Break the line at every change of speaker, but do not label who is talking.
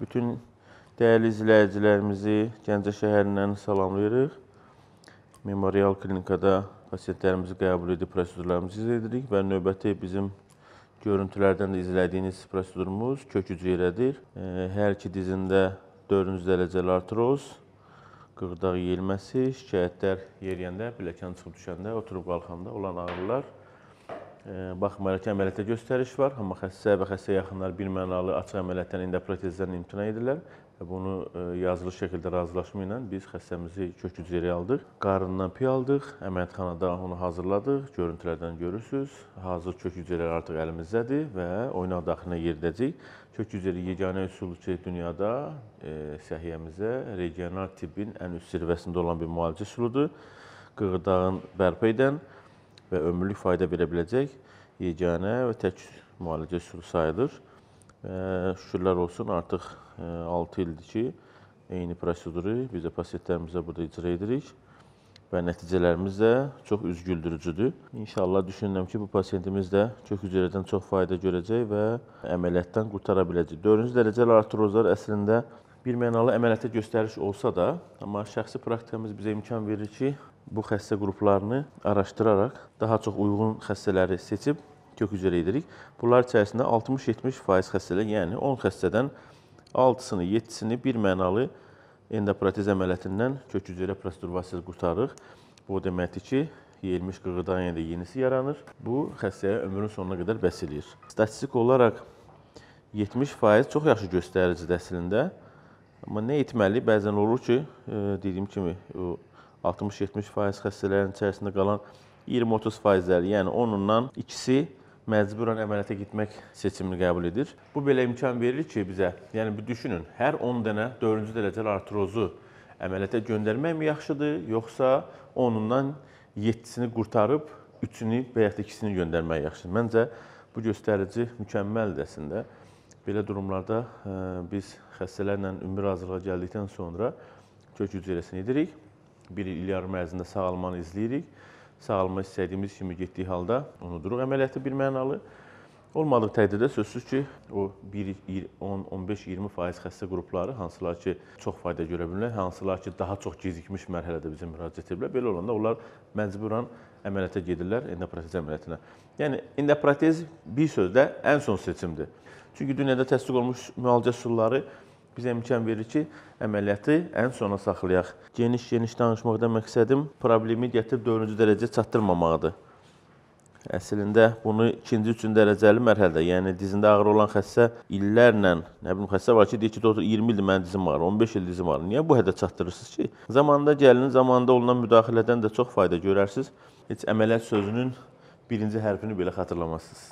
Bütün dəyərli izləyicilərimizi Gəncə şəhərindən salamlayırıq. Memorial klinikada pasientlərimizi qəbul edib prosedurlarımızı edirik və növbəti bizim görüntülərdən də izlədiyiniz prosedurumuz kök hüceyrədir. Hər iki dizində 4-cü dərəcəli artroz, qırdaq yeyilməsi, şikayətlər yeriyəndə, biləkan çıxıb düşəndə, oturub qalxanda olan ağrılar baxmayaraq ki, əməliyyatda göstəriş var, amma xəstə və xəstə yaxınları bir mənalı açıq əməliyyatdan endopratezdən imtina edirlər və bunu yazılı şəkildə razılaşma ilə biz xəstəmizi kök hüceyrəyə aldıq. Qarnından piy aldıq, əməliyyatxanada onu hazırladıq. Görüntülərdən görürsüz. Hazır kök hüceyrələr artıq əlimizdədir və oynaq daxilinə yeridəcəyik. Kök hüceyrə yeganə üsuldur ki, dünyada e, səhiyyəmizə regional tibbin ən üst zirvəsində olan bir müalicə üsuludur. Qığırdağın bərpa edən və ömürlük fayda verə biləcək yeganə və tək müalicə üsulu sayılır. Şükürlər olsun, artıq 6 ildir ki, eyni proseduru biz də pasientlərimizə burada icra edirik və nəticələrimiz də çox üzgüldürücüdür. İnşallah düşünürəm ki, bu pasientimiz də kök hüceyrədən çox fayda görəcək və əməliyyatdan qurtara biləcək. 4-cü dərəcəli arterozlar əslində birmənalı əməliyyata göstəriş olsa da, amma şəxsi praktikamız bizə imkan verir ki, bu xəstə qruplarını araşdıraraq daha çox uyğun xəstələri seçib kök hüceyrə edirik. Bunlar içərisində 60-70% xəstələr, yəni 10 xəstədən 6-sını, 7-sini birmənalı endoprotez əməliyyatından kök hüceyrə prosedurvasiyası qurtarırıq. Bu o deməkdir ki, yeyilmiş qığıdan yenə yəni də yenisi yaranır. Bu xəstəyə ömrün sonuna qədər bəs eləyir. Statistik olaraq 70% çox yaxşı göstəricidir əslində. Amma nə etməli? Bəzən olur ki, e, dediyim kimi 60-70% xəstələrin içərisində qalan 20-30%-ləri, yəni 10-undan ikisi məcburən əməliyyata getmək seçimini qəbul edir. Bu belə imkan verir ki, bizə, yəni bir düşünün, hər 10 dənə 4-cü dərəcəli artrozu əməliyyata göndərməkmi yaxşıdır, yoxsa 10-undan 7-sini qurtarıb 3-ünü və ya da 2-sini göndərmək yaxşıdır? Məncə bu göstərici mükəmməldir əslində. Belə durumlarda e, biz xəstələrlə ümumi razılığa gəldikdən sonra kök hüceyrəsini edirik. 1 il yarım ərzində sağalmanı izləyirik. Sağalma istədiyimiz kimi getdiyi halda unuduruq əməliyyatı birmənalı. Olmadığı təqdirdə sözsüz ki, o 1 10 15-20% xəstə qrupları hansılar ki, çox fayda görə bilirlər, hansılar ki, daha çox gecikmiş mərhələdə bizə müraciət ediblər. Belə olanda onlar məcburən əməliyyata gedirlər, endoprotez əməliyyatına. Yəni endoprotez bir sözlə ən son seçimdir. Çünki dünyada təsdiq olunmuş müalicə üsulları bizə imkan verir ki, əməliyyatı ən sona saxlayaq. Geniş-geniş danışmaqdan məqsədim problemi gətirib 4-cü dərəcəyə çatdırmamaqdır. Əslində bunu ikinci, üçün dərəcəli mərhələdə, yəni dizində ağrı olan xəstə illərlə, nə bilim xəstə var ki, deyir ki, doktor 20 ildir mənim dizim var, 15 il dizim var. Niyə bu hədə çatdırırsınız ki? Zamanında gəlinin zamanında olunan müdaxilədən də çox fayda görərsiniz. Heç əməliyyat sözünün birinci hərfini belə xatırlamazsınız.